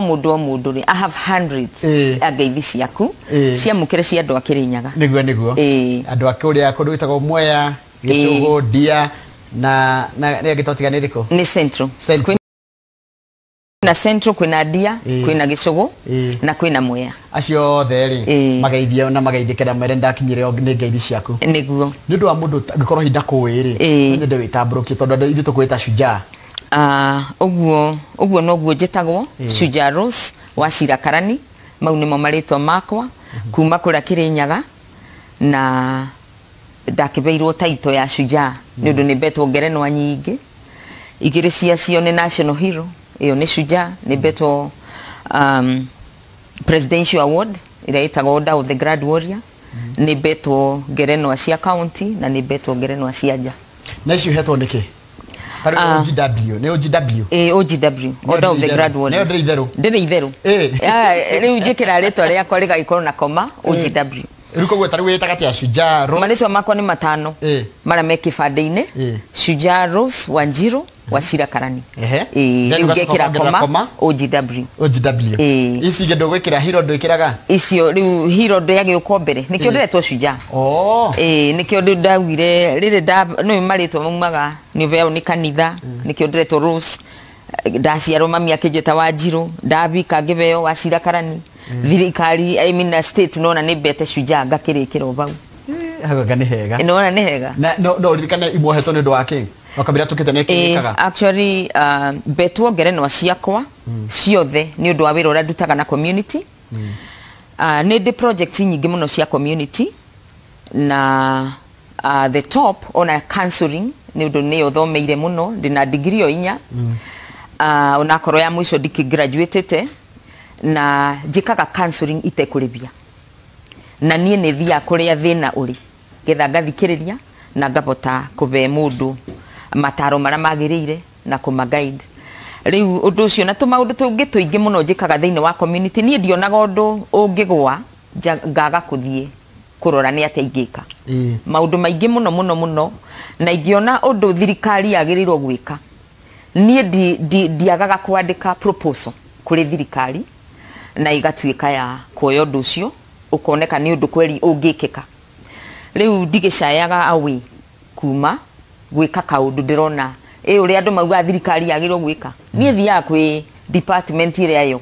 mundu o mundu ri i have hundreds ngeithi ciaku ciamukire cia andu a kirinyaga niguo niguo andu a kuria kundu gitagwo mwea gitugu ndia na na gitotiganiriku ni central na central kwina ndia kwina gicugu na kwina mwea acio othe ri magaithia na mageithike na mere ndakinyire nä ngeithi ciaku niguo nä å ndå wa må ndå hinda kå ri rä nyende wä tambå rå kie tondå ithuä tå uguo ah, uguo noguo njitagwo hmm. Shuja Rose wa Cirakarani mau nimo maritwa makwa hmm. kuma kuria Kirinyaga na ndakibeirwo taito ya Shuja ni undu hmm. ni mbetwo ngerenwa nyingi igiri ciacio ni national hero iyo ni Shuja ni mbetwo um, presidential award ĩrĩa ĩtagwo Order of the Grand Warrior nĩ mbetwo ngerenwa cia county na nĩ mbetwo ngerenwa cia nja na icio ihetwo nĩkĩ harä rä itherå u njä kä ra twa rä akwa rä gagäkorwo na koma ogw rä koguo twa makwa nä matano eh. marä a me kä bandä-inä eh. shuja wanjirå wacira karani rä u ngekä koma OGW e. ici ingä ndå gwä kä ra hiro ndå ä kä raga icio rä u hiro ndäagä å ko nikio e. nä kä o ndä retwo cunja e, nä kä o ndä ndagire rä rä nä marä two maumaga nä å nä kanitha nä kä o ndaciarwo mami akä njä ndabika ngä wacira karani mm. thirikari I mean, na state nona ni bete shuja ngakä bau kä rwo hega nona ni hega na no ririkane imwohetwo nä å ndå wa kä wakambira tukite ne kikaga eh, actually uh, betwo ngerenwa ciakwa mm. ciothe ni å ndå wa wä ra å na community mm. uh, nä ndä project nyingä må no cia community na uh, the top ona counseling ni å ndå nä thomeire må no ndä na ndigiri o inya mm. uh, onakorwo ya mwico ndikä na njikaga counseling itekå na niä nä thiaga kå rä a thä na å rä getha ngathikärä ria na ngabota kuve ve mataro maria magiriire na kuma guide riu undu ucio na tu maundu tungi tuingi muno njikaga thiini wa community nie ndionaga undu ungigwa ngaga kuthie kurora ni atia ingika yeah. maundu maingi muno muno muno na ingiona undu thirikari yagirirwo gwika nie ndiagaga kwandika proposal kuri thirikari na igatuika ya kuoya undu ucio ukoneka ni undu kweri ungikika riu ndigicayaga awi kuma gwika kaundu ndirona ä uri rä a andå mauga thirikari yagä gwika gwä ka niä thiaga kwä department ä rä ayo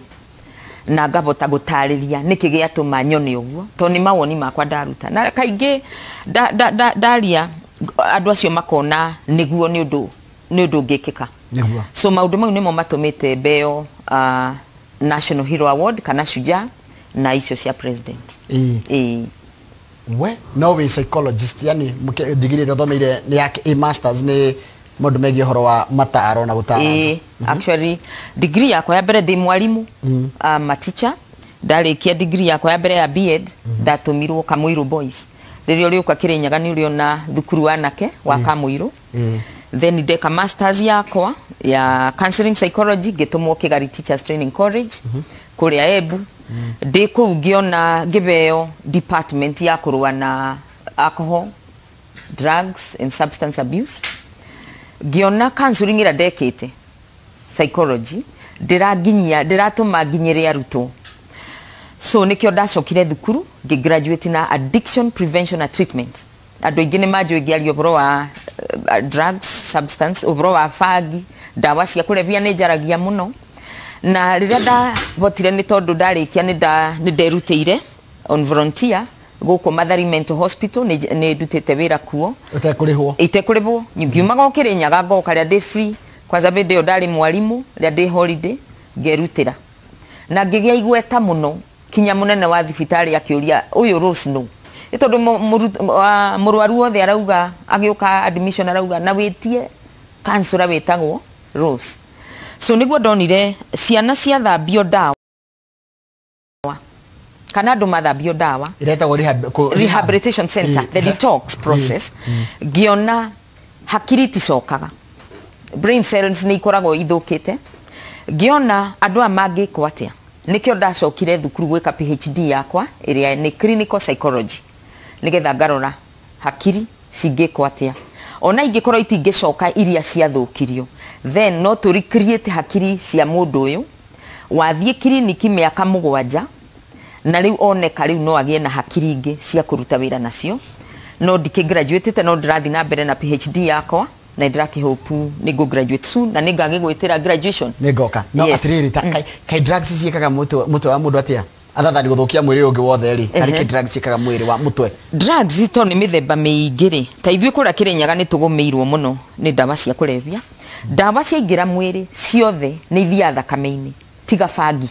na ngabota gå tarä ria nä kä gä atå ma nyone å guo tondå nä mawoni makwa ndaruta na kaingä ndaria andå acio makona nä guo nä å ndå ngä kä ka so maå ndå mau nä mo matå mä te uh, national hero award kana shuja na icio cia president e. E we no we psychologist yani digiri ä rä a å thomeire nä yake ä masters ni må megi horo wa mataro na gå e, mm -hmm. actually degree yakwa ya mbere ndä mwarimå mm. -hmm. uh, ah, teacher dali kia degree yakwa ya bere ya bed mm -hmm. mirwo tumiru irå boys rä rä kwa å rä å thukuru anake wa mm -hmm. irå mm. -hmm then ndeka masters yakwa ya counseling psychology ngĩtũmwo Kigari Teachers Training College mm -hmm. kũrĩa Embu ndĩ mm. kũu ngĩona ngĩbeo department ya kũrũa na alcohol drugs and substance abuse ngĩona counseling ĩrĩa dekete psychology ndĩranginyia ndĩratũma nginyĩre arutwo so nĩkĩo ndacokire thukuru graduate na addiction prevention and treatment andå aingä nä manjå ngäaria å horo wa eh, drugs substance å horo wa bangi ndawa cia kå rebia nä njaragia må no na rä rä a ndahotire nä tondå ndarä kia nä nderutä ire on volunteer gå mathari mental hospital nä ndutä te wä ra kuo itekå rä hwo itekå rä hwo ngiumaga å kä rä nyaga ngoka rä a ndä free kwanza bä ndä ä yo ndarä mwarimå rä a ndä holiday ngerutä ra na ngä gä a igweta må no kinya må nene wa thibitarä akä å ria å yå nä tondå må rwaru wothe arauga agä å ka admission arauga na wä tie kansora wä tagwo rose so nä guo ndonire ciana ciathambio ndawa kana andå mathambio ndawa rehabilitation center the mm. detox mm. process mm. ngĩona hakiri ticokaga brain cells nä ikoragwo ithå te ngĩona andå aya mangä kwo atä a nä kä o ndacokire thukuru gwä ka phd yakwa ä rä a nä clinical psychology mm nigetha ngarora hakiri cingĩkwo atĩa ona ingĩkorwo itingĩcoka iria ciathũkirio then no tå recreate hakiri cia mũndũ ũyũ wathiĩ kiriniki mĩaka mũgwanja na rĩu oneka rĩu no agĩe na hakiri ingĩ cia kũruta wĩra nacio no ndikĩgraduatĩte no ndĩrathiĩ na mbere na PhD yakwa na hopu nĩ ngũ graduate soon na nĩ ngagĩgwĩtĩra graduation nĩ ngoka no yes. atĩrĩrĩ ta mm. kai, kai drugs ciĩkaga mũtwe wa mũndũ atĩa athathani gå thå kia mwä rä å ngä wothe rä kä drugs ciäkaga mwä rä wa må twe drugs to nä mä themba mä ingä rä ta ithuä kå rä a kä rä nyaga nä tå gå mä irwo må no nä ndawa cia kå rebia ndawa ciaingä ra mwä rä ciothe nä ithia thakame-inä tiga bangi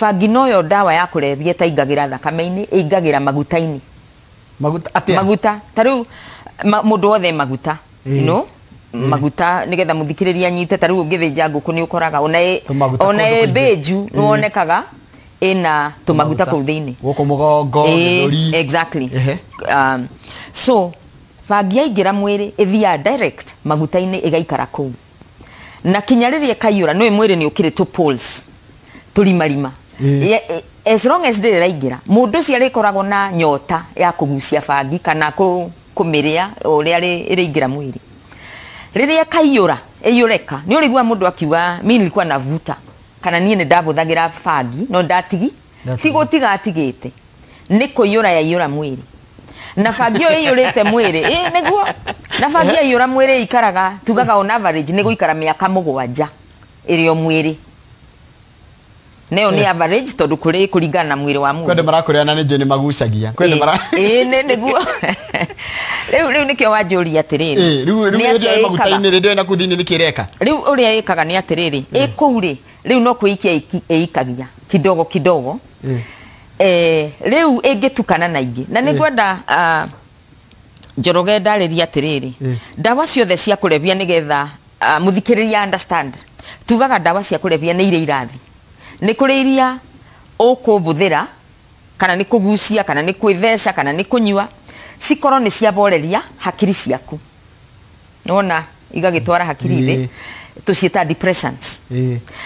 bangi noyo ndawa ya kå rebia ĩtaingagä ra thakame-inä ĩingagä ra maguta-inä maguta ta rä u må ndå wothe maguta no maguta nä getha må thikä rä ria nyite ta rä u å ngä thä nja ngå kå nä å koraga ona ä mbä nju nä wonekaga ina tumaguta kå u thä inä exactly um, so bangi yaingä ra mwä rä ä thiaga maguta-inä ä gaikara kå u na kinya rä rä a kaiyå ra nä mwä rä nä å kä rä tå tå rimarima eh. as long as ndä rä raingä ra må ndå cio arä koragwo na nyota ya kå gucia bangi kana kå mä rä a å rä a ä rä ingä ra mwä rä rä rä a kaiyå ra ä yå reka nä å rä igua må ndå akiuga mi nilikuwa vuta kana niä nä ndabåthagä bangi no ndatigi tigå tiga atigä te nä kå iyå ra yaiyå ra mwä rä na bangi ä yo ä yå rä te mwä rä ä nä guo na bangi yaiyå ra mwä rä ikaraga tugaga on average nä gå ikara mä aka må gwanja ä rä o mwä rä nä nä average tondå kå rä kå ringana na mwä rä wa må kwendä marakå rä ana nä njå nä magucagia nä guo rä u nä kä o wanjå ria atä rä rä rä u maguta-inä rä ndä na kå thini nä kä rä rä u å rä a ä kaga nä atä rä rä ä kå u rä rä u no kwä ikia ĩikagia kidogo kidogo mm. eh, rä u ä tukana na ingä na nä mm. ngwenda mm. uh, njoroge ndarä ria atä rä rä ndawa ciothe cia kå rebia nä getha uh, må thikä rä tugaga ndawa cia kå rebia ire iria irathi nä kå iria å kå kana nä kå kana nä kwä kana nä kå nyua cikorwo nä ciaboreria hakiri ciaku nona igagä twara hakiri thä tå depressants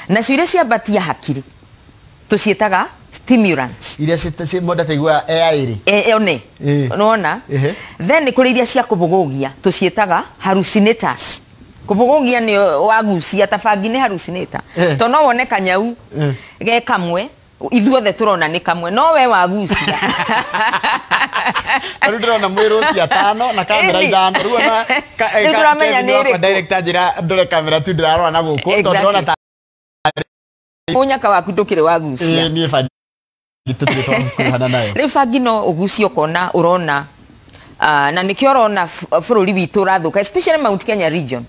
nacio iria ciambatia hakiri tuciĩtaga stimulants iria mũndũ ataigua eaĩrĩ one nona then nĩ kũrĩ iria cia kå tũciĩtaga hallucinators gia nä wagucia tabangi nĩ hallucinator to no wone kanyau ge kamwe ithuothe turona nä kamwe no we wagucia rä u ndä rona mwä rå cia tano na kamera ithano rä u tåramenya njä ra ndore kamera tu ndä rarora na gå kå tondå ndona munyaka waku ndukire wagucia riu bangi no ugucie kona urona uh, ah, na nikio urona bururi witu urathuka especially Mount Kenya region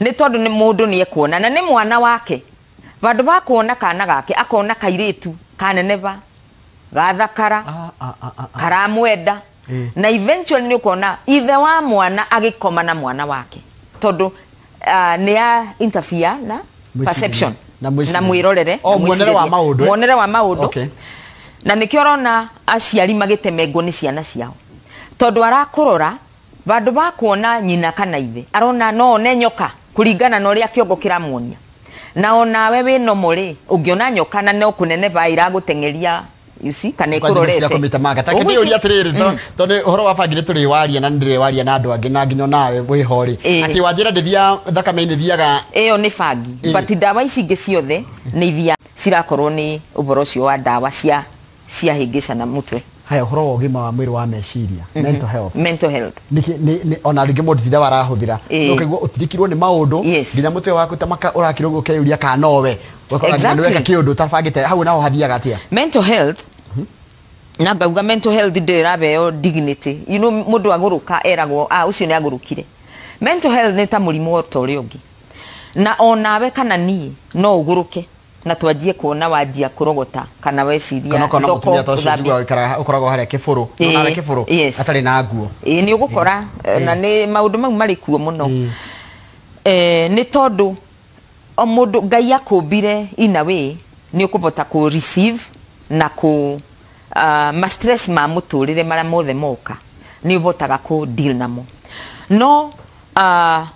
ni tondu ni mundu ni ekuona na ni mwana wake vandu va kuona kana gake akona kairitu kaneneva gathakara ah, ah, ah, karamwenda eh. na eventually ni ukona ithe wa mwana agikoma na mwana wake tondu uh, ni ya interfere na perception na mwirorere oh, mwonere wa maundu mwonere wa maundu na nikio rona aciari magitemengwo ni ciana ciao tondu arakurora vandu va kuona nyina kana ithe arona no nenyoka nyoka kuringana na uria kiongo kiramuonia na onawe wä no må rä å ngä ona nyoka na no kå neneha iragå teng'eria kana ikåroretekåmĩtamagatagĩũria atĩrĩrĩ mm. tondũ horo wa bangi nĩ tũrĩ waria na nĩndĩrĩ waria na andũ angĩ na nginya onawe wĩho rĩ atĩ wanjĩra ndĩthia thakame thiaga ĩyo nĩ bangi but ndawa ici ingĩ ciothe nĩ ithia cirakorwo nĩ ũhoro wa ndawa cia ciahĩngĩca na mũtwe haya horo ugima wa mwiri wa meciria mm -hmm. mental health mental health niki ni, ni ona ringi motira warahuthira e. Eh. ukigwa utirikirwo ni maundu yes. nginya mutwe waku tamaka urakirwo ukeyuria ka nowe exactly. weka kiundu tabagite hau naho hathiaga atia mental health mm -hmm. na ngauga mental health rabe yo dignity you know mundu aguruka eragwo ah ucio ni agurukire mental health ni ta murimu ta uria na onawe kana ni no uguruke na twanjie kuona wanjia kurogota kana weciria kana mutumia ta ucio njiguaga gikara ukoragwo harĩa kĩbũrũ nona kĩbũrũ atarĩ na nguo ĩĩ eh, nĩ ũgũkora na ni maũndũ mau marĩ kuo mũno eh, ni tondũ o mũndũ ngai akũmbire ina wĩ nĩ ũkũbota ku receive na ku uh, ah, ma stress ma mũtũrĩre mara mothe moka nĩ ũbotaga ku deal namo no uh,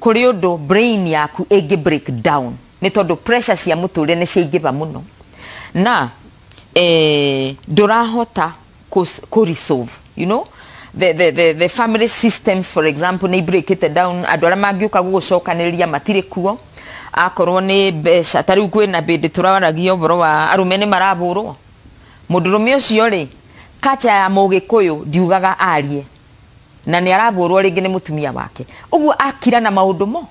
kũrĩ ũndũ brain yaku ĩngĩ break down nä tondå pressure cia må tå rä re nä ciaingä mũno na eh, ndå rahota kå resolve you know the, the, the, the family systems for example nä ibreakite down andå arä a mangä å ka gå gå cokanä rä ria matirä kuo akorwo nä mbeca tarä u kwä na mbä ndä tå raragia å wa arå me nä marahå rwo må ndå rå me å cio rä kacha ya må gä kå yå ndiugaga arie na nä arahå rwo rä ngä nä må tumia wake å guo akira na maå ndå mo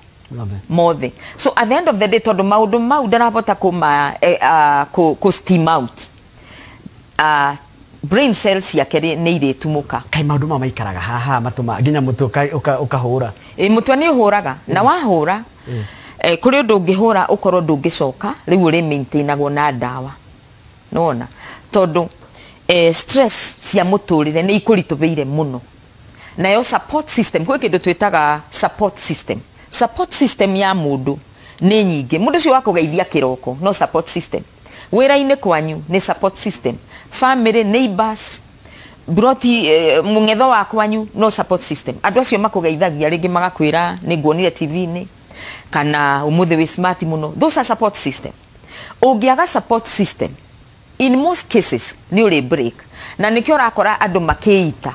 mothe so at the end of the day tondu maundu mau ndarahota kuma eh, ah, ku, steam out uh, brain cells yake nä irätumuka kaä maå ndå ma maikaraga haha matå ma nginya må tå åkahå ra må twa nä å hå raga mm. na wahå ra mm. eh, kå rä å ndå ngä hå ra å korwo ndå ngä coka rä u å rä na ndawa nona tondå eh, stress cia må tå rä re nä ikå ritå bä ire må no nayo kwä kä ndå twä taga support system ya mundu ni nyingä må ndå å cio wakågeithia kä no support system wä ra kwanyu ni support system family neighbors broti eh, må wa kwanyu no support system andå acio makå geithagia rä ngä magakwä ra tv ni kana å we smart muno those are support system å support system in most cases ni å break na nä kä å rakora andå makä ita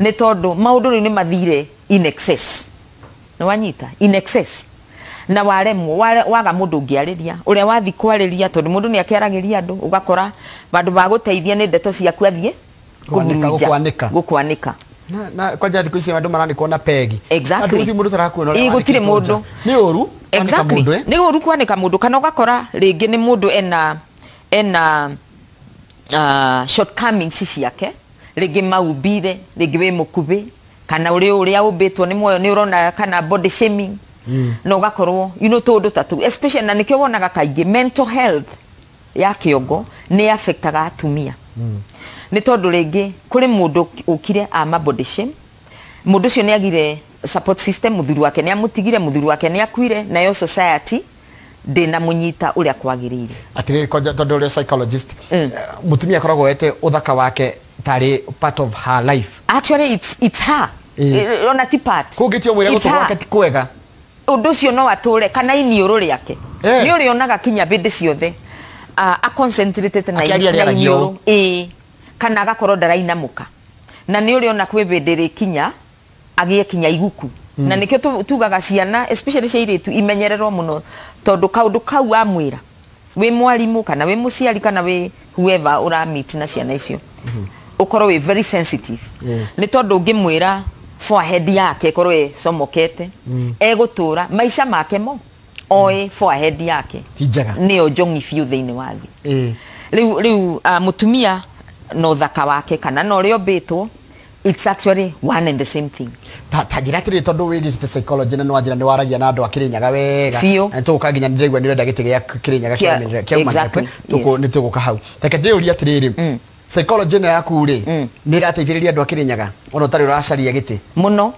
nä tondå maå mathire in excess nä wanyita in excess na waremwo waga må ndå å ngä arä ria å rä a wathi kwarä ria tondå må ndå nä akä ria andå å gakora bandå ba gå teithia nä ndeto ciaku athiä gå kwanä ka kwanja thikå ici andå maranä na pegi må ndå tarakuona gå tirä må ndå nä å ru nä å ru kwanä ka må ndå kana å gakora rä ngä nä må ndå ena ena uh, shortcomings ciake rä ngä maumbire rä ngä wä må kubä kana uri uri ya umbitwo ni muoyo ni urona kana body shaming mm. na ugakorwo you know tundu tatu especially na nikio wonaga kaingi mental health ya kiongo ni affectaga atumia hmm. ni tondu ringi kuri mundu ukire ama body shame mundu ucio ni agire support system muthuri wake ni amutigire muthuri wake ni na yo society ndina munyita uria kwagirire atiriri tondu uria psychologist mutumia hmm. eh, akoragwo ete uthaka wake tari part of her life actually it's it's her yeah. Eh, ona ti part kugitia mwira gutwaka ti kwega undu ucio no ature kana iniuru riake yeah. ni urionaga kinya bindi ciothe uh, aconcentrated na iniuru ii eh. kana agakorwo ndarainamuka na ni uriona kwi bindi ri kinya agie kinya iguku mm. na nikio tugaga ciana especially cia iritu imenyererwo muno tondu kaundu kau amwira wi mwarimu kana wi muciari kana wi whoever uramit na ciana icio mm -hmm ukorwo wi very sensitive yeah. nä tondå å ngä mwä yake korwo e somokete mm. egutura maisha make mo oe mm. head yake nio njongi biå thä inä wa thä e. Eh. rä u uh, ah, må tumia na thaka wake kana no å bitwo it's actually one and the same thing ta ta jira atiri tondu we wigite psychology na nwanjira ni waragia na andu akirinyaga wega na tuguka nginya ndirigwa ndirenda gitige ya kirinyaga kia kia exactly. tuko yes. nituguka hau reke ndiuria atiriri mm psychology na yaku rĩ mm. nĩ ĩrateithĩrĩria andũ a kĩrĩnyaga ona ũtarĩ ũracaria gĩtĩ mũno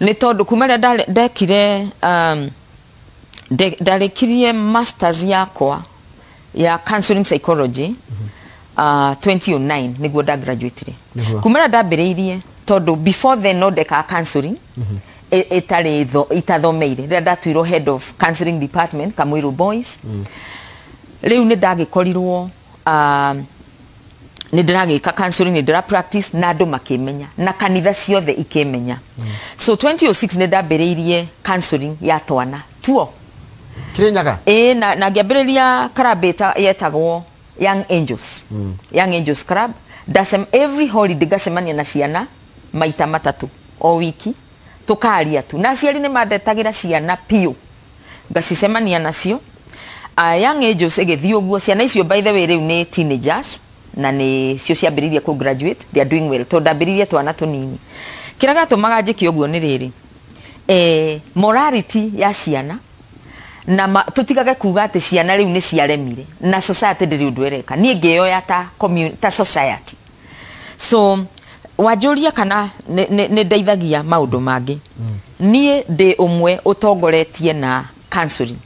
nĩ tondũ kuma rĩrĩa ndekire um, ndarĩkirie masters yakwa ya counseling psychology mhm. uh, 2009 nĩguo ndagraduatire kuma rĩrĩa ndambĩrĩirie tondũ before then no ndekaga counseling mhm. ĩtarĩ itathomeire rĩrĩa ndatuirwo head of counseling department kamwiru boys mm. rĩu nĩ ndagĩkorirwo uh, nä ndä ragä ka nä ndä practice na andå makä na kanitha ciothe ikä menya mm. so 2006 nä ndambä rä irie ya twana tuo kirinyaga ä e, na, na ngä ambä rä yetagwo young angels mm. young angels club ndacem every holiday ngacemania na ciana maita matatu o wiki tukaria tu na aciari nä mandetagira ciana piå ngacicemania nacio uh, young angels ege thiogwo ciana icio by the way reu nĩ teenagers na nä cio ciambä ku graduate they are doing well to ambä rä irie twana tå nini kä rä a gatå maga njä kä å guo nä rä morality ya ciana na tutigage kuga atä ciana rä u nä ciaremire na society ndä rä å ndå ereka niä ngä yoya ta, ta society so wanjå kana nä ndeithagia maå ndå mangä mm. niä ndä å mwe å tongoretie na counseling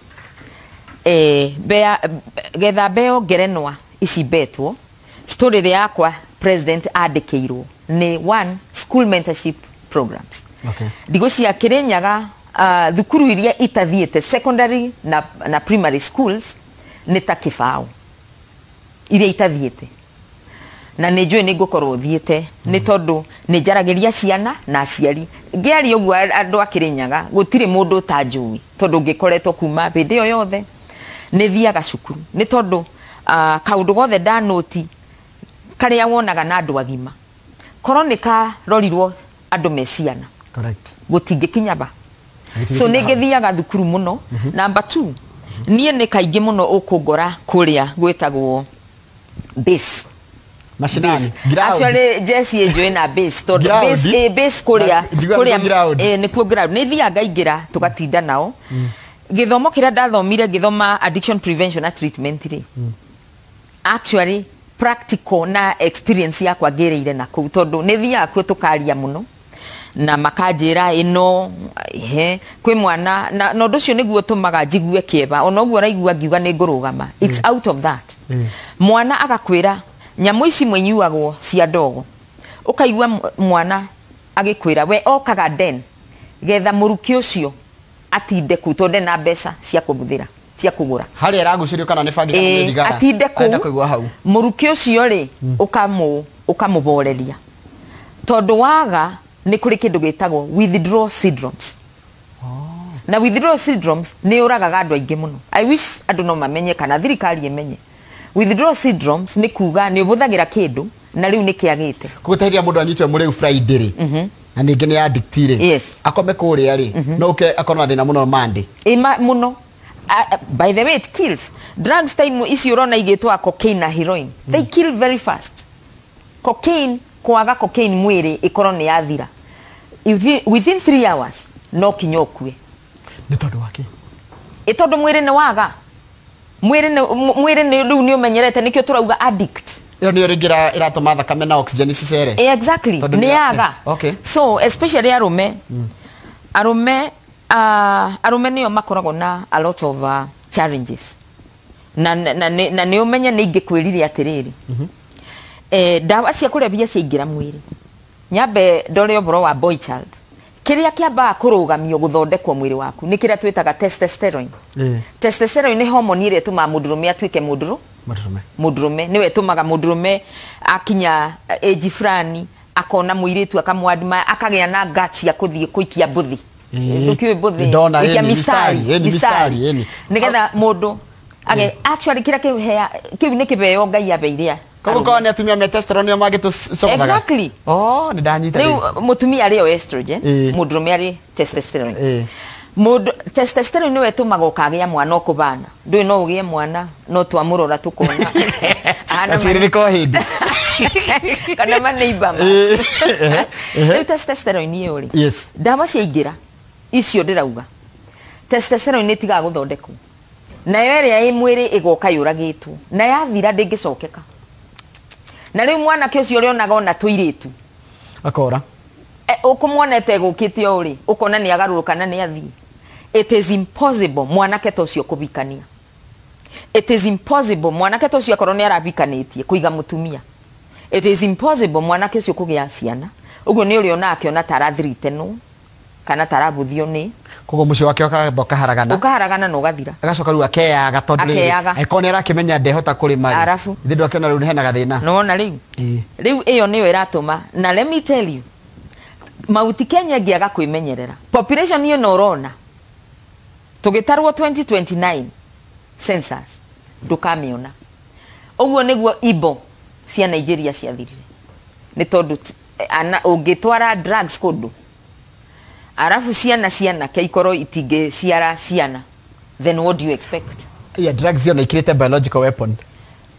e, bea, getha mbeo ngerenwa ici mbetwo story ri yakwa president andikirwo ni one school mentorship programs okay. ndigwiciria kirinyaga uh, ah, thukuru iria itathiete secondary na, na primary schools ni ta kä baå iria itathiäte na nä njå ä nä ngå korwo thiäte nä mm-hmm. tondå nä ciana na aciari ngiari aria andu guo gutire mundu rä nyaga gå ta njå i tondå kuma hä yo yothe ni thiaga cukuru ni tondu uh, ah, kaundu gothe ndanåti karä a wonaga na andå agima korwo nä karorirwo andå me ciana gå tingä kinyaba so nä ngä mhm. eh, eh, thiaga thukuru må no namba t niä nä kaingä må no å kå ngora kå rä a gwä tagwo jeci njå nä kuo ngaingä ra tå gatinda nao mm. gä thomo kä rä a ndathomire ngä thoma practical na experience yakwa ngereire na kuu tondu ni thiaga kuo tukaria muno na makanjira ino he kwi mwana na no cio niguo tumaga njigue kieba ona guo raigua ngiuga ni ngurugama it's mm. out of that mm. mwana agakwira nyamu ici mwenyuagwo cia ndogo ukaigua mwana agikwira we okaga den getha muruki ucio atinde kuu tondu na mbeca cia kumuthira tia kugura haria aragucirio kana nä bangi e, thigara atinde kå hau muruki ucio ri mm. ukamu ukamuboreria tondu waga ni kå rä kä withdraw syndromes oh. na withdraw syndromes ni å ragaga andå aingä må i wish andå no mamenye kana thirikari ĩmenye withdraw syndromes ni kuga ni å bå thagä na rä u nä kä agä te kå teithia må ndå anyitwe må friday rä mm -hmm na ningä nä yandiktirä yes. akome kå rä a mm -hmm. no å ke akorwo na muno na må no mandä Uh, uh, by the way it kills drugs time isi urona igitwa cocaine na heroin mm. they kill very fast cocaine kwaga cocaine mwiri ikoro ni yathira within 3 hours no kinyokwe ukue ni tondu wake i tondu mwiri ni waga mwiri ni mwiri ni riu ni umenyerete nikio turauga addict iyo nä yo rä ngä ĩratũma thakame na oxygen cicere exactly nä yaga okay. so especially arume mm. arume uh, ah, arume nio makoragwo na a lot of uh, challenges na na, na, na nä ni menye nä ingä kwä rire atä rä mhm. rä eh, ndawa cia kå rebia ciaingä ra mwä nyambe ndore å wa boy child kä rä a kä ambaga kå rå gamio gå thondekwo waku nä kä rä testosterone twä eh. testosterone ni homoni ä rä a ä tå maga må ndå rå me atuä maga må akinya ä eh, fulani akona mwiri tu akamwandima akagä a na ya kå thiä kå ikia mbå ndukiwe mbuthi ikia mistari mistari eh, nigetha eh, mundu age eh. actually kira kihea kiu ni kibeo ngai abeiria koguo korwo nä atumia me testosterone mangä tå cogaga oh nä ndanyita rä u uh, må tumia arä estrogen må ndå rå me arä testosterone mundu testosterone niwe tumaga ukagĩa mwana ukubana ndũĩ no ũgĩe mwana no twamũrora tũkona ahanacirĩrĩka hĩndĩ kana maneimbama rĩu testosterone ĩyo rĩ ndawa ciaingĩra icio ndĩrauga testosterone nĩ tigaga gũthondekwo nayo ĩrĩa ĩ mwĩrĩ ĩgoka yũragĩtwo na yathira ndĩngĩcokeka na mwana rĩu mwanake ũcio ũrĩonaga ona tũirĩtu akora e, ũkũmuonete gũkĩte ũũ rĩ ũkona nĩ agarũrũka na nĩ athiĩ it is impossible mwana ta ũcio kubikania it is impossible mwanake ta ũcio akorwo nĩ arahikanĩtie kũiga mũtumia it is impossible mwana mwanake ũcio kũgĩa ciana ni nĩ ũrĩona akĩona ta arathiritĩnwo kana tarabuthio nä kogo mucio cio wake ũkamba ũkaharagana ũkaharagana na ũgathira agacoka rĩu akeaga tondũ rĩrĩ angĩkorwo nĩ arakĩmenya ndehota kũrĩma arabu ithe ndakĩona rĩu nĩ hena gathĩna nĩwona riu rĩu ĩyo nĩyo ĩratũma na let me tell you mauti Kenya ĩngĩaga kwĩmenyerera population iyo no rona tugitarwo 2029 census ndũkamĩona ũguo niguo ibo cia Nigeria ciathirire tondu ana ũngĩtwara drugs kũndũ arafu ciana cianake ikorwo itingĩciara ciana then what do you expect yeah, drugs ĩyo ikirĩte biological weapon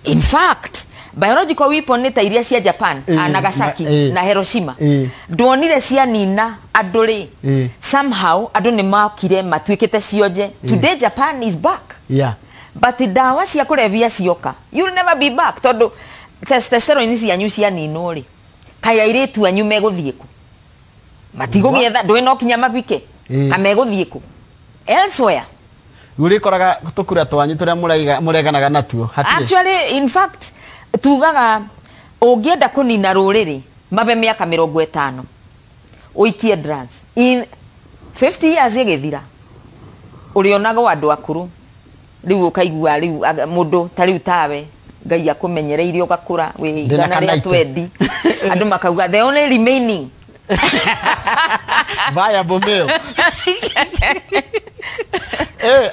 in fact biological weapon nĩ ta iria cia japan e, nagasaki e, na hiroshima eh. ndonire e, cianina andũ rĩ somehow andũ nĩ makire matuĩkĩte cionje e, today japan is back yeah. but ndawa cia kũrebia cioka you'll never be back tondũ testosterone cianyu cianinwo rĩ kaya airĩtu anyu megũthiĩ kũ matigo getha ndwe no kinya mabike kameguthie ku elsewhere urikoraga tukura twanyu turia muraiga mureganaga natuo hatire actually in fact tugaga ungienda kunina ruriri mabe miaka mirongo itano uikie drugs in 50 years igithira urionagwo andu akuru rä u riu mundu ta u tawe ngai akumenyereirie ugakura wigana ria twendi andu makauga the only remaining Vai, Abomeo. eh,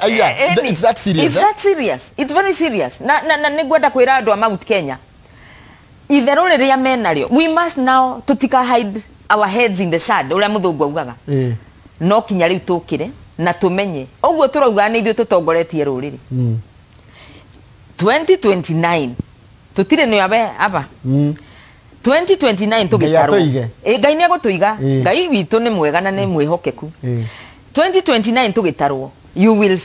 ah, yeah, eh, th it's that serious. It's eh? that serious. It's very serious. Na na, na nigwenda kwira andu a Mount Kenya. Ithero riria menaryo. We must now tutika hide our heads in the sand. Ura muthungu augaga. Eh. No kinya riu tukire na tumenye. Oguo turauga ni ithuĩ tutongoretie rũrĩrĩ. Mm. 2029 tutire nĩ abe aba. Mm. 2029 tugitarwo ngai nä egå tå iga ngai witå nä mwega na nä mwä hokeku 2029 tugitarwo you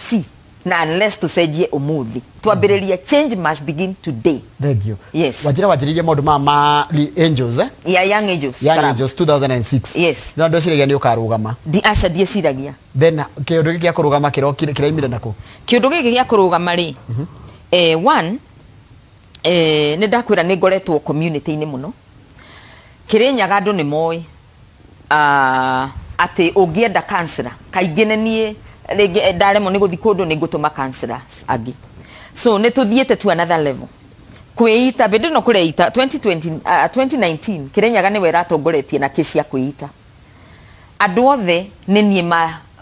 na unless tucenjie umuthi twambiriria change must begin today thank you yes wajira wajiririe maundu ma ma angels eh yeah young angels young angels 2006 yes na ndo ciragia ni ukarugama di asa die ciragia then kiundu giki gya kurugama kiro kiraimire nako kiundu giki gya kurugama ri mhm. eh one eh ni ngoretwo community ni muno kirinyaga andu nä moä uh, ah, atä å ngä enda kansera kaingä nä niä rä eh, ndaremwo nä gå thiä kå ndå nä so ne to thiä te tu another level kuita bedu no kũreita 2020, uh, 2019 kĩrenyaga nĩwe goretie na kĩ kuita kwĩita andũ othe nĩ niĩ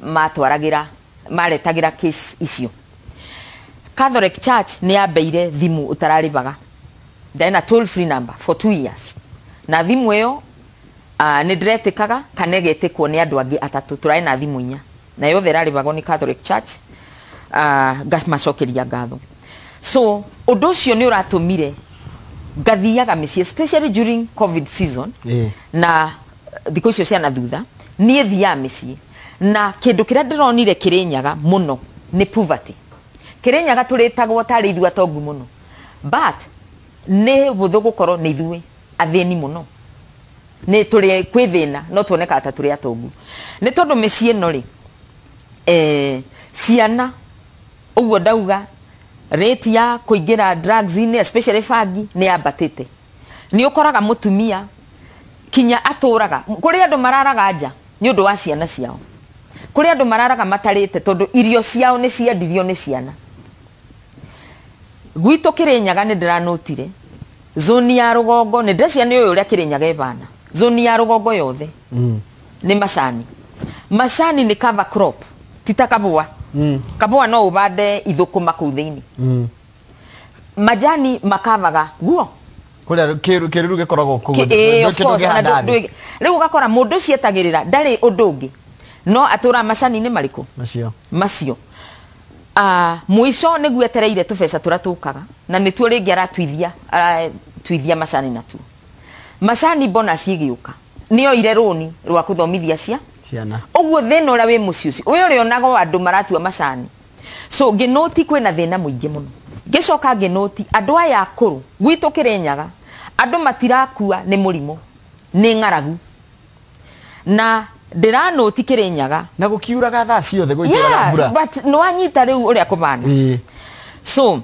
matwaragĩra ma maretagĩra case icio Catholic Church ni abeire thimu utararibaga then a toll free number for 2 years na thimu iyo uh, ah, nä ndä retĩkaga kana ĩgetä kwo nä andå angä atatå tå na thimu inya na yothe ärarä magwo nä catholic church uh, ah, ngamacokeria ngatho so ũndå ũcio nä å ratå mire ngathiaga mä ciä especially during covid season yeah. na thikå icio ciana thutha niä thiaga mä ciä na kä ndå kä rä a ndä ronire kä rä nyaga må no nä poverty kä rä nyaga tå rä tagwo tarä ithu atongu må no but nä hå thå gå korwo nä ithuä athĩni mũno nĩ tũrĩ kwĩ thĩna no tuonekaga ta tũrĩ atongu nĩ tondũ mĩciĩ no rĩ eh, ciana guo ndauga rĩti ya kå drugs-inĩ especially bangi nĩ yambatĩte nĩ ũkoraga mũtumia kinya atũraga kũrĩ andå mararaga nja å ndå wa ciana ciao rä andå mararaga te tondå irio ciao nä ciendirio nä ciana nyaga nä nĩ ndĩranũtire zoni ya rugongo nä ndärecia nä å yå å rä a kä rä nyaga ebana zoni ya rugongo yothe mm. nä macani macani nä cover crop tita kabua mm. kabua no ubade ithukuma ku thini mm. majani makavaga guo kuria kiru gikoragwo riu gakora mundu cietagirira ndari undungi no atura macani ni mariku macio macio Ah, mwico niguo etereire tubeca turia tukaga na nituo ringi aratuithia aratuithia macani natuo macani bonus igiuka nioire rũni rwa kuthomithia cia ciana ũguo thĩna ũrĩa wĩ mũciĩ ũcio ũyũ ũrĩa onagwo andũ maratua macani so ngĩnoti kwĩna thĩna mũingĩ mũno ngĩcoka ngĩnoti andũ aya akuru gwitũ nyaga andu matirakua ni murimo ni ng'aragu na ndiranuti kirinyaga na gukiuraga thaa ciothe gwitiraga mbura yeah, but anyita riu uria kumana yeah. so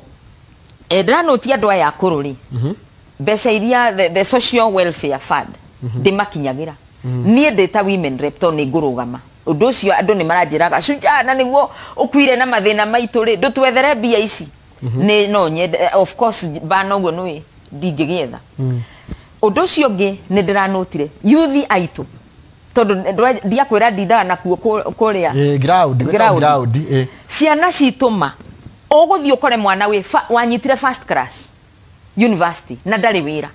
eh, ndiranuti andu aya akuru ri mhm. mbeca mm -hmm. iria the, the social welfare fund mhm. ndimakinyagira makinyagira mhm. nie niä ta women rep to ni ngå undu cio andu ni maranjä raga cuja na nä guo å na mathina maitu ri ndu twethere bia ici ni no nye eh, of course ba no gwo nä ndingä gä etha mm. cio å ni nä ndä ranå tire yuthi aitå tondu ndiakwira ndindaga nakuo kuria ground ciana cituma uguthii ukore mwana wi wanyitire first class university na ndarĩ wĩra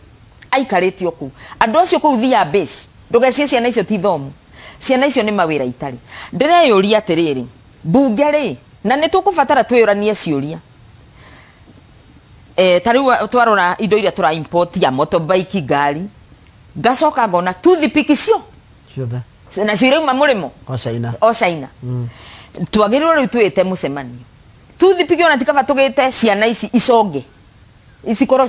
aikarĩte o kũu andũ acio kũu thia base ndũgecie ciana icio ti thomu ciana icio nĩ mawĩra itarĩ ndĩreyũria atĩrĩrĩ mbunge rĩ na nĩ tũkũbatara twĩyũranie ciũria e, ta rĩu twarora indo iria tũra import ya motorbike ngari ngacoka ngona tuthipikicio ciothe na cio irauma må rä mo ocaina ocaina mm. twagä rä rä u twä te må cemanio tuthipige ona tikaba tå gä te ciana ici iconge icikorwo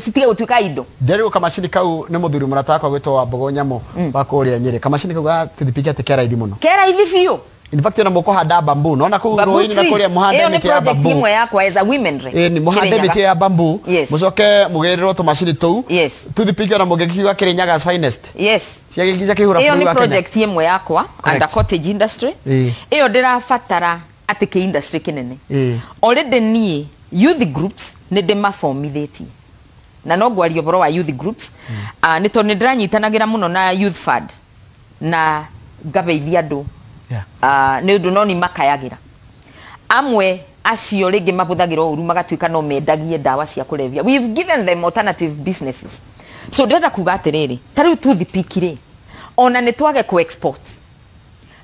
citige gå tuä ka indo nderä gå kamacini kau nä må thuri må rata wakwa gwä twa mbogo nyamo mm. wa kå rä a nyä rä kamacini kau gatå thipike atä keraithi må no keraithi biå in fact ona moko hada bambu nona ku roini na kuria muhande ni eh, ya bambu ni project yakwa as a women re. eh ni muhande ni ya bambu mucoke mugerirwo to machine tu yes To the picture na mugeki mugekiuga kirinyaga finest yes ciagikiza kihura buru ni project imwe and the cottage industry iyo eh. ndirabatara atä kä industry kinene. nene eh. already ni youth groups nä ndä mabomithätie na no ngwaria å wa youth groups mm. uh, ah, ni tondå nä ndä ranyitanagä na youth fund na ngabeithia andå nä å ndå no nä makayagä amwe acio rä ngä mahåthagä ra å ru magatuä no mendagie ndawa cia kå rebia we've given them alternative businesses so ta rĩu tuthipiki rĩ ona nä twage ku export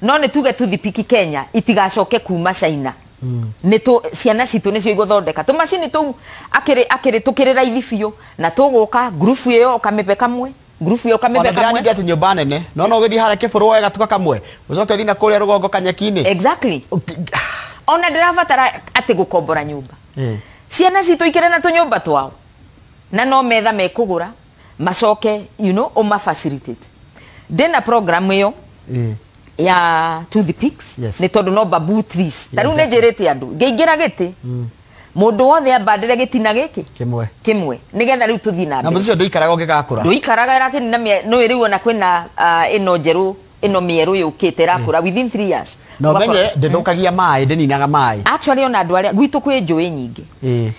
no nä tuge tuthipiki kenya itigacoke kuma china Mm. nä ciana citå nä cio thondeka tå macini tå u akärä tå kä rä raithi biå na tå gå ka ä yo å kamä kamwe grupu yo kamembe kamwe nene gati nyumba nene no no githii haria kiburu wega tuka kamwe ucoke uthii na kuria rugongo kanyakini exactly ona gå kombora nyå mba ciana citå ikä re na tå nyå mba twao na no metha mekå gå ra macoke you know, ndä na program ä yo ya to the peaks nä tondå no babu trees tarä u nä njä rä te andå ngä ingä ra gä tä mm mundu wothe abandire gitina giki kimwe kimwe nigetha riu tuthii na mbere na mucio nduikaraga ungigakura nduikaraga lakini no iri wona kwina ino ah, njeru ino mieru yukite rakura within 3 years no menye ndithukagia mai ndininaga mai actually ona ndu aria gwitu kwi njui nyingi eh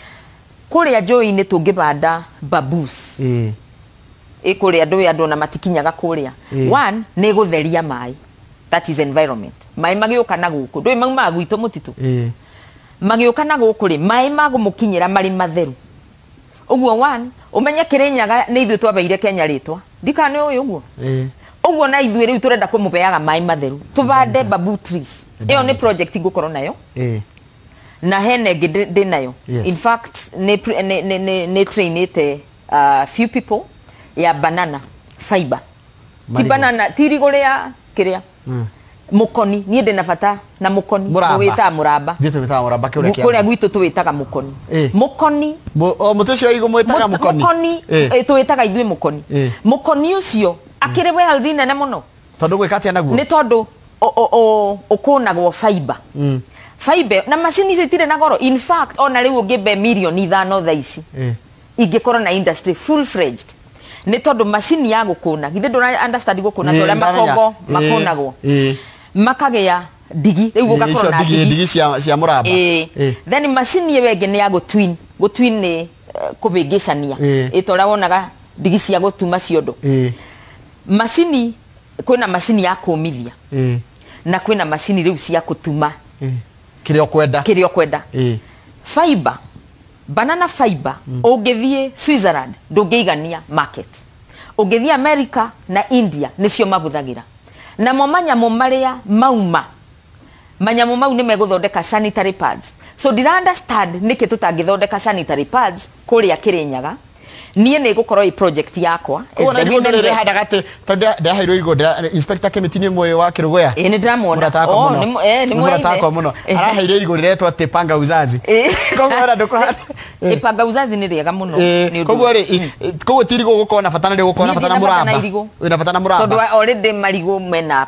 kuria njui ni tungibanda babus eh ndu ndui andu ona matikinyaga kuria one ni gutheria mai that is environment mai magiuka na guku ndu maumaga gwitu mutitu eh magiuka na gukuri mai magumukinyira mari matheru uguo one umenye kirinyaga ni ithu twabeire kenya ritwa ndika ni uyu uguo eh uguo na ithu riu turenda kumubeaga mai matheru tubande bamboo trees iyo ni project ngukorwo nayo eh na hene ndä nayo in fact nä trainite uh, few people ya banana fiber ti banana ti rä a kä rä a mm mukoni nie ndina na bata na mukoni wä muramba må ramba muramba rä a gwitå tå wä mukoni mukoni o må koni må tä å cio igå mwä mukoni må koni tå wä taga ithuä må koni må koni å cio akä rä wealthi nene må no tondå gwä naguo nä tondå å kå nagwo na macini icio itirä na goro in fact ona rä u å ngä mbe mirioni ithano tha ici ingä na industry full fledged ni tondu macini ya gukuna githe na understand gukuna gå kå na ta makongo makå nagwo makagea ndigi rä u gå gakorwo na ndigi cia må ramba eh. eh. then macini ä wenge nä ya gå twin gå twin nä eh, kå bä ngä cania ä ta å rä a wonaga ndigi cia gå tuma ciondo macini kwä na macini ya kå mithia na kwä na macini rä u cia kå tuma kä rä a å kwenda kä rä a å kwenda fiber banana fiber mm. ungithie Switzerland ndungĩigania market ungithie America na India nicio mabuthagira namo manyamå marä a mauma manyamå mau nä megå sanitary pads so ndira understand nä kä tå tangä thondeka sanitary pads kå rä a kä rä nyaga niä nä gå korwo project yakwa handaga atä tondå ndaheirwo igå inspector committee wa rå goya igå rä retwo atä panga panga uzazi nä rĩega må no koguo gå korwo na bata na gå korwo na na må ramba na bata na må ramba marigå mena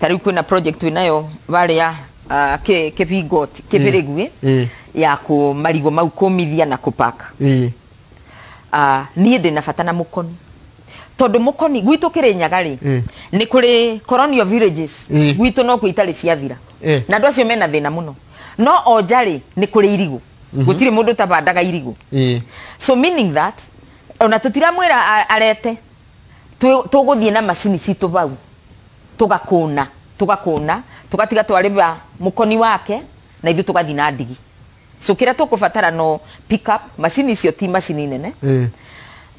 ta rä u kwä na project wä nayo warä ya kä bingot kä bä rä guä ya kå marigå mau kå mithia na kå paka Ah, niä ndä na bata na må koni tondå må koni gwitå kä rä nyaga rä mm. nä kå rä colonial villages mm. gwitå no itarä ciathira mm. na andå acio mena thä na må no no onja rä nä kå rä irigå mhm. gå -hmm. tirä må ndå tabandaga irigå so meaning that ona tå tiramwä ra arete tå gå thiä na macini citå bau tå gakå na tå gakå na tå gatiga twarä ba må koni wake na ithuä tå gathiä na ndigi so kä rä a tå kå batara no pick up macini icio ti macini nene eh.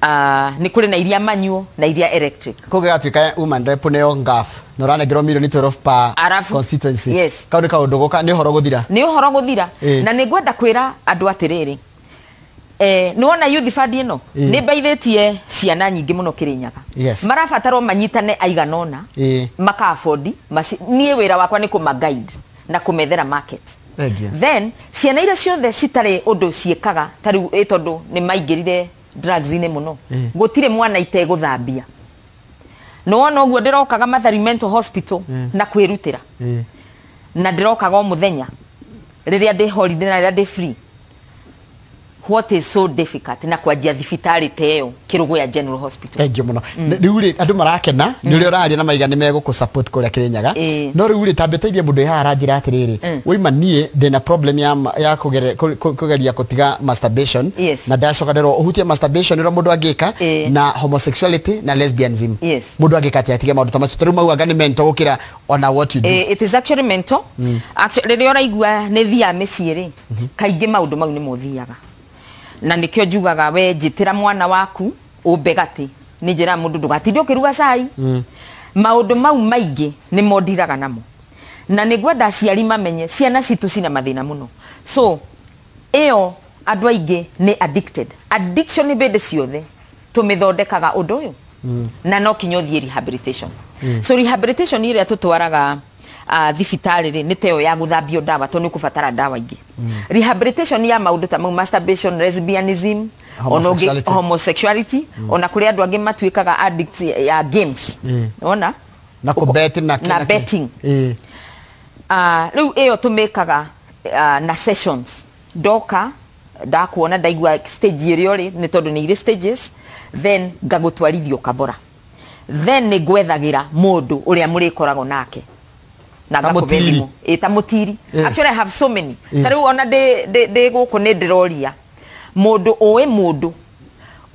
uh, nä kå rä na iria manyuo na iria electric kå gä gatuä ka woman rep yo ngaf na å ranengerwo mirioni 12 per constituency yes. kau nä kaå ndå gå ka nä å horo gå thira nä å horo gå thira eh. na nä ngwenda kwä ra andå atä rä rä Eh, nä wona youth fund ä eh. nä mbaithä tie ciana nyingä må no kä rä nyaga yes. marabatarwo manyitane aiganona eh. makabondi niä wä ra wakwa nä kå na kå methera market then ciana iria ciothe citarĩ kaga tarä u ä tondå nä maingä drugs -inä må no tirä mwana itegũthambia no wona ũguo ndĩrokaga mathari mental hospital na kwĩrutĩra na ndĩrokaga o a ndä ndĩhorire na rä a free what is so difficult na kwanjia thibitarĩ ta ĩyo kĩrũgũ ya general hospital thank you muno mm. rĩu rĩ andũ marakena ni ũrĩa mm. ũraria na maiga ni mego ku support kũrĩa kĩrĩnyaga no rĩu rĩ tambĩtĩirie mũndũ ĩhaha aranjĩra atĩrĩrĩ mm. woima niĩ ndĩna problem ya, ya kugere kũgeria kutiga masturbation na ndacoka kadero uhutia masturbation ro mũndũ angĩka na homosexuality na lesbianism yes. mũndũ ti atĩ atige maũndũ ta macio tarĩu mauaga nĩ mento gũkĩra ona what you do it is actually mento rĩrĩa ora igwa ne mĩciĩ rĩ mhm. kaingĩ maũndũ mau ni muthiaga na nikio njugaga we jitira mwana waku ubegati ni nä njä raga må kiruga ndå å kä ruga cai mm. maå ndå mau maingä nä mo namo na nä ngwenda ndaciari mamenye ciana citå cina mathä na må no so ä yo andå aingä nä addicted addiction ni bede ciothe tå mä thondekaga å ndå å yå mm. na no kinya å rehabilitation mm. so rehabilitation ile rä a tå twaraga uh, ah, thibitarä rä nä teo ya gå thambio ndawa to nä å kå batara ndawa ingä mm. rehabilitation ya maå ndå ta mau masturbation lesbianism homosexuality, homosexuality mm. ona kå rä andå angä matuä addict eh, ya games mm. ona na, bet na, na betting eh. ah, rä u ä yo tå mä kaga ah, na sessions ndoka ndakuona ndaigua stage ä rä a rä nä tondå nä irä stages then ngagå twarithio kabora then nä ngwethagä ra må ndå å rä a må rä koragwo nake na ngakå ä ta må tiri actually i have so many ta u ona ndä gå kå nä ndä roria må ndå å ä må ndå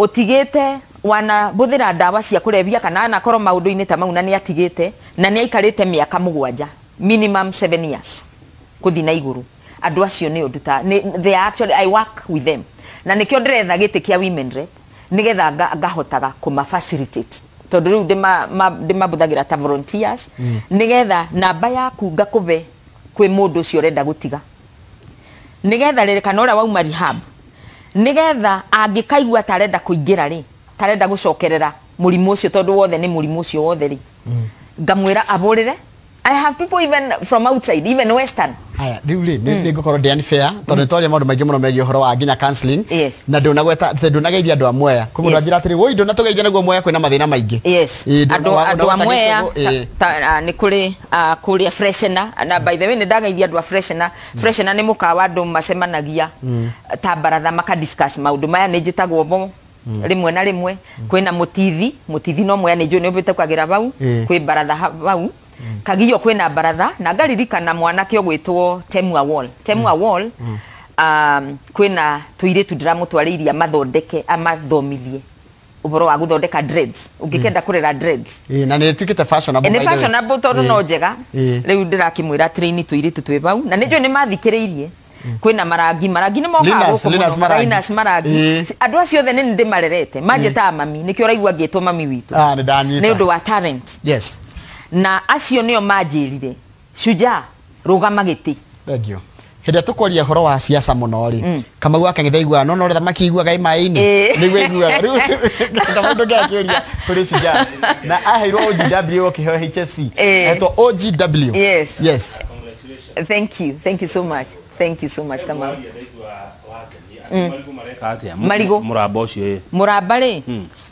å tigä te wana mbå thä ra ndawa cia kå rebia kana anakorwo maå ndå-inä ta mau na nä atigä te na nä aikarä te mä aka må gwanja minimum seven years kå thiä na igå rå andå acio nä å nduta they actually i work with them na nä kä o ndä retha gä tä kä a women rep nä getha ngahotaga kå ma facilitate tondå rä u ndä mabå thagä ra ta volunteers mm. nä getha namba yaku ngakå kwä må ndå å cio å renda gå tiga nä getha rä kana å rä a wauma rehab nä getha angä kaigua tarenda kå ingä ra rä tarenda gå cokerera må rimå å cio tondå wothe nä må rimå å cio wothe rä mm. ngamwä ra ahå rä re I have people even from outside, even western aya rä u rä nä mm. ngå korwo fair mm. tondå nä twaria maå ndå maingä må no megiä å horo wa nginya counseling na ndå nageithia andå do mwea kå må ndå anjä ra atä rä woi ndå na tå geithia näguo mwea kwä na mathä na Yes. andå a mwea Ta kå rä kå rä a freshena na by the way nä daga idia do freshena freshena mm. nä mukawa do andå macemanagia ta mbaratha maka discuss maå ndå maya nä njä tagwo Mm. rimwe na rimwe mm. kwina mutithi mutithi no mwe ni njå nä å mbä te kwagä ra bau bau mm. kagio kwina baratha na ngaririkana mwanake ũgwĩtwo temua wall temu mm. wall mm. um, kwina tũirĩtu ndĩramũtwarĩirie mathondeke amathomithie uboro wa guthondeka dreads ungikenda mm. kurera dreads yeah, na ni tukite fashionable ni fashionable tondu no njega riu ndirakimwira train tuire twi bau na nijo ni mathikiriirie mm. kwina marangi marangi ni mokaga guku linas marangi andu acio othe ni ndimarerete manjetaga mami nikio raigua ngitwo mami witu ni undu wa talent yes na acio nio manjirire shuja rugama thank you hä ä tå horo wa siasa muno ri mm. kamau akenge thaigwa no no rithama kiigwa gai maini ni nä guo iguaga rä tamandå kiria kuri shuja kå rä cinja na aheirwo ogw å hsc eto ogw yes. yes thank you thank you so much thank you so much kamau marigo må ramba å cio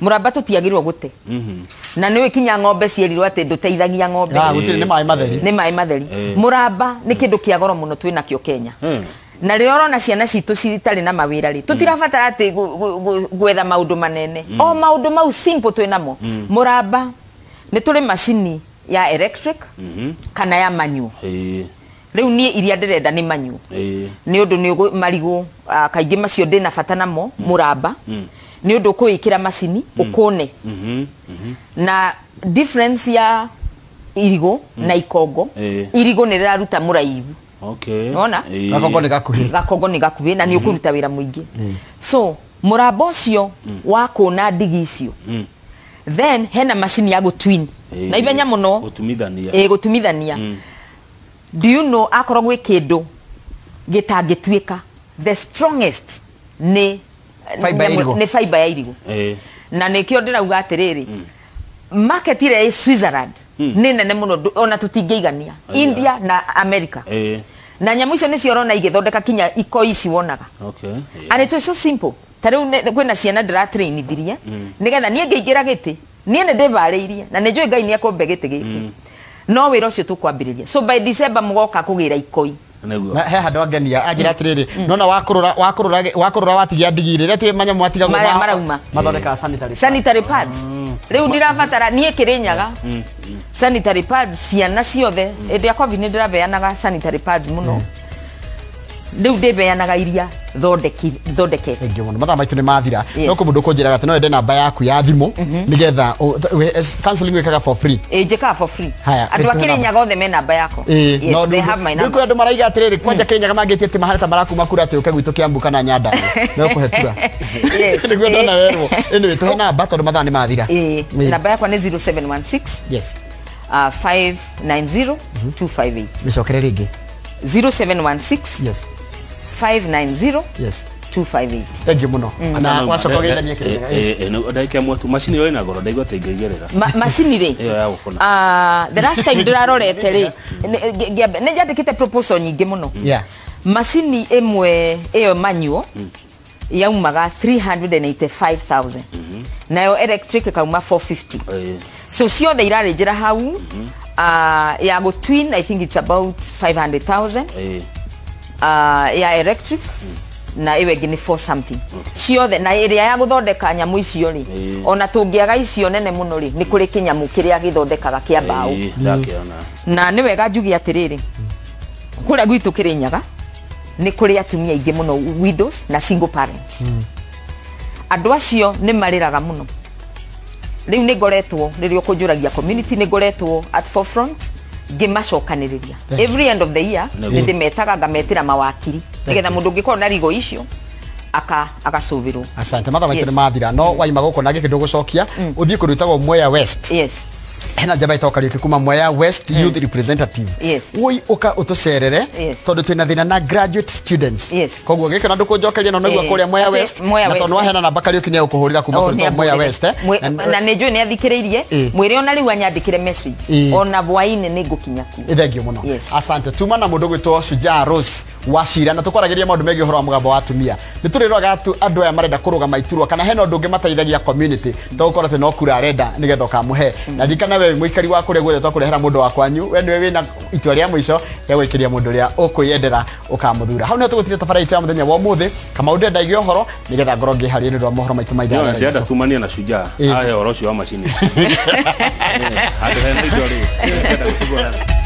muramba tutiagirwo gute mhm. na nä kinya ngombe cierirwo atä ndå teithagia ngombe ah, nä maä matheri nä maä matheri eh. muramba nä eh. kä ndå kä agoro må no twä nakio kenya hmm. na rä rä orona ciana citå citarä na mawä ra rä tå tirabatara atä gwetha maå ndå manene hmm. o maå ndå mau twä namo må hmm. ramba nä tå rä macini ya electric mhm. kana ya manyu rä u niä iria ndärenda nä manyuo nä å ndå marigå ah, kaingä macio ndä na bata namo må ramba mm -hmm nä å ndå kå ä kä ra macini å mm. kåne mm-hmm. mm-hmm. na difference ya irigå mm. na ikongo eh. irigå nä rä raruta må raihu ona eh. gakongo nä gakuhä gakongo na nä å kå ruta mm-hmm. wä ra må ingä mm. so må ramba å cio wa kå na ndigi icio then hena macini ya gå twin eh. na ivenya må no gå tumithania akorwo gwä kä ndå gä tangä tuä ka the strongest nä nä faiba ya irigå na nä kä o ndä rauga atä rä hmm. rä market ire ä switzerland hmm. nä nene må no ona tå tingä igania india na america na nyamå icio nä cio rona igä thondeka kinya iko ici wonaga anä tå so simple ta rä u kwä na ciana ndä ratrainithirie nä getha niä ngä ingä ra gä tä niä nä ndä barä irie na nä njå ngai nä ekå mbe gä tä gä kä hmm. no wä ra å cio tå kwambä rä ria so by december må goka kå gä ra ikoi he handå angenia anjä ah, ra atä rä mm. rä nona wakå rora watigia ndigirä rä a twä manyamå atigagwo marĩa marauma mathondekaga rä u rabatara niä kä rä nyaga ciana ciothe ä ndä ya covid nä ndä rabeanaga må no mm riu ndi beanaga iria thondekete thengi må no mathaa maitå nä mathira no kå må ndå kå njä raga atä no wende namba yaku ya thimå nä getha wä for free ä njä kaga for free andå a kä rä nyaga othe me namba yako kwä andå maraiga atä rä rä kwanja mm. kä rä nyaga mangä tie atä maharä ta marakuma kura atä å ka gwitå kä ambu kana nyanda no kå hetura nä guo ndona werwo ä nä wä tå he namba tondå mathaa nä mathira namba yakwa nä 0716 yes uh, 590 258 gä cokerere rä ngä 0716 yes 590 yes 258 thengi muno mm. eh, eh, na wacoka ũgeithanie kĩrĩa eh, ndaikaimwe tu macini ĩyo ĩna goro ndaigua taingĩgerera macini rĩ ah, the last time ndĩrarorete rĩ nĩ njandĩkĩte proposal nyingĩ mũno macini ĩmwe ĩyo manyuo mm. yaumaga 385000 mhm. nayo electric kauma 450 so ciothe irarĩnjĩra hau mhm. ah, ya gå twin i think it's about 500000 uh, ya electric na iwe gini for something ciothe na area ya guthondeka nyamu icio ri ona tungiaga icio nene muno ri ni kuri kinyamu kiria githondekaga kia bau na ni wega njugi atiriri kuria gwitu kirinyaga ni kuri atumia aingi muno widows na single parents hmm. adwa acio ni mariraga muno riu ni ngoretwo riri ukunjuragia community ni ngoretwo at forefront ria every end of the year ndi metaga ngametira mawakiri nigetha ngä korwo na rigo icio aka agacovirwo asante matha nä mathira no waima gå na gä kä ndå gå cokia å mm. thiä kå ndå tagwo mweya west yes hena njamba itoka rä kuma mwea west eh. youth representative woi uka utucerere tondu twina thina na graduate students koguo gä kä na ndå kå njokeria na nagua eh. kå rä a mwea west na tondå wahena oh, eh? na bakarä å nä egå kå hå rä ra kuma kå rä mwea west na nä njå nä athikä rä irie mwä re ona rä u anyandä ona hwainä nä ngå kinya ku thengio må no asante tuma na må ndå gwä two shujaa rose wacira na tå ragä maå megiä å horo wa må wa atumia nä tå rä roraga andå aya marenda kå rå gama iturwa kana hena å ndå ngä mateithagia togå korwo atä no kura arenda nä getha å kamå he mm. na kana we muikari wa kuria guothe twakurehera mundu wa kwanyu we niwe wina itua ria muico ria gwikiria mundu uria ukwiyendera ukamuthura hau nio tugutire tabarĩra itũ ya mũthenya wa ũmũthĩ kamau ndĩrendagia ũhoro nĩgetha ngorwo ngĩharĩria nĩ ũndũ wa mohoro maitu maitha maitũ maithanda tumania na shujaa aya ũhoro ũcio wa macini handũ hena icio rĩ